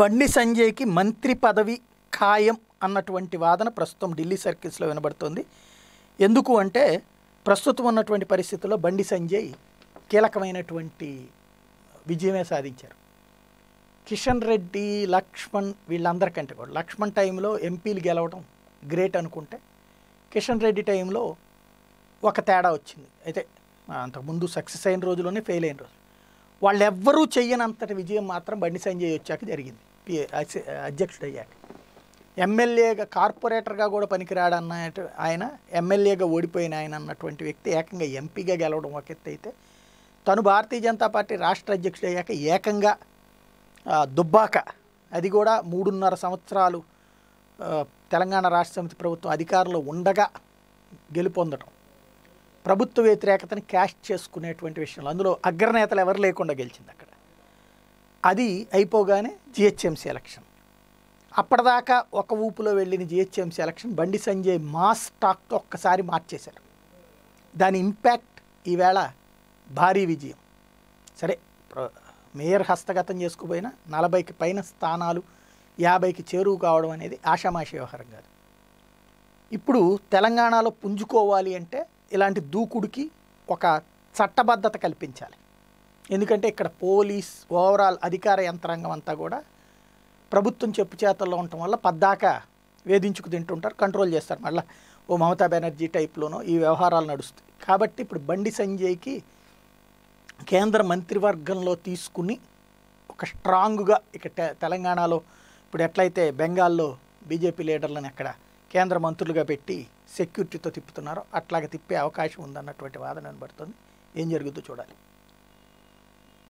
బండి సంజయ్కి మంత్రి పదవి ఖాయం అన్నటువంటి వాదన ప్రస్తుతం ఢిల్లీ సర్కిల్స్లో వినబడుతోంది ఎందుకు అంటే ప్రస్తుతం ఉన్నటువంటి పరిస్థితుల్లో బండి సంజయ్ కీలకమైనటువంటి విజయమే సాధించారు కిషన్ రెడ్డి లక్ష్మణ్ వీళ్ళందరికంటే కూడా లక్ష్మణ్ టైంలో ఎంపీలు గెలవడం గ్రేట్ అనుకుంటే కిషన్ రెడ్డి టైంలో ఒక తేడా వచ్చింది అయితే అంతకుముందు సక్సెస్ అయిన రోజులోనే ఫెయిల్ అయిన రోజు వాళ్ళెవ్వరూ చెయ్యనంతటి విజయం మాత్రం బండి సంజయ్ వచ్చాక జరిగింది అధ్యక్షుడయ్యాక ఎమ్మెల్యేగా కార్పొరేటర్గా కూడా పనికిరాడన్న ఆయన ఎమ్మెల్యేగా ఓడిపోయిన ఆయన అన్నటువంటి వ్యక్తి ఏకంగా ఎంపీగా గెలవడం ఒక ఎత్తు అయితే తను భారతీయ జనతా పార్టీ రాష్ట్ర అధ్యక్షుడయ్యాక ఏకంగా దుబ్బాక అది కూడా మూడున్నర సంవత్సరాలు తెలంగాణ రాష్ట్ర సమితి ప్రభుత్వం అధికారంలో ఉండగా గెలుపొందడం ప్రభుత్వ వ్యతిరేకతని క్యాష్ చేసుకునేటువంటి విషయంలో అందులో అగ్రనేతలు ఎవరు లేకుండా గెలిచింది అక్కడ అది అయిపోగానే జిహెచ్ఎంసీ ఎలక్షన్ అప్పటిదాకా ఒక ఊపులో వెళ్ళిన జిహెచ్ఎంసీ ఎలక్షన్ బండి సంజయ్ మాస్ టాక్తో ఒక్కసారి మార్చేశారు దాని ఇంపాక్ట్ ఈవేళ భారీ విజయం సరే మేయర్ హస్తగతం చేసుకుపోయినా నలభైకి పైన స్థానాలు యాభైకి చేరువు కావడం అనేది ఆషామాషి వ్యవహారం కాదు ఇప్పుడు తెలంగాణలో పుంజుకోవాలి అంటే ఇలాంటి దూకుడికి ఒక చట్టబద్ధత కల్పించాలి ఎందుకంటే ఇక్కడ పోలీస్ ఓవరాల్ అధికార యంత్రాంగం అంతా కూడా ప్రభుత్వం చెప్పు చేతల్లో ఉండటం వల్ల పద్దాకా వేధించుకు తింటుంటారు కంట్రోల్ చేస్తారు మళ్ళీ ఓ మమతా బెనర్జీ టైప్లోనో ఈ వ్యవహారాలు నడుస్తాయి కాబట్టి ఇప్పుడు బండి సంజయ్కి కేంద్ర మంత్రివర్గంలో తీసుకుని ఒక స్ట్రాంగ్గా ఇక తెలంగాణలో ఇప్పుడు ఎట్లయితే బెంగాల్లో బీజేపీ లీడర్లను అక్కడ కేంద్ర మంత్రులుగా పెట్టి సెక్యూరిటీతో తిప్పుతున్నారో అట్లాగే తిప్పే అవకాశం ఉందన్నటువంటి వాదన వినబడుతుంది ఏం జరుగుతుందో చూడాలి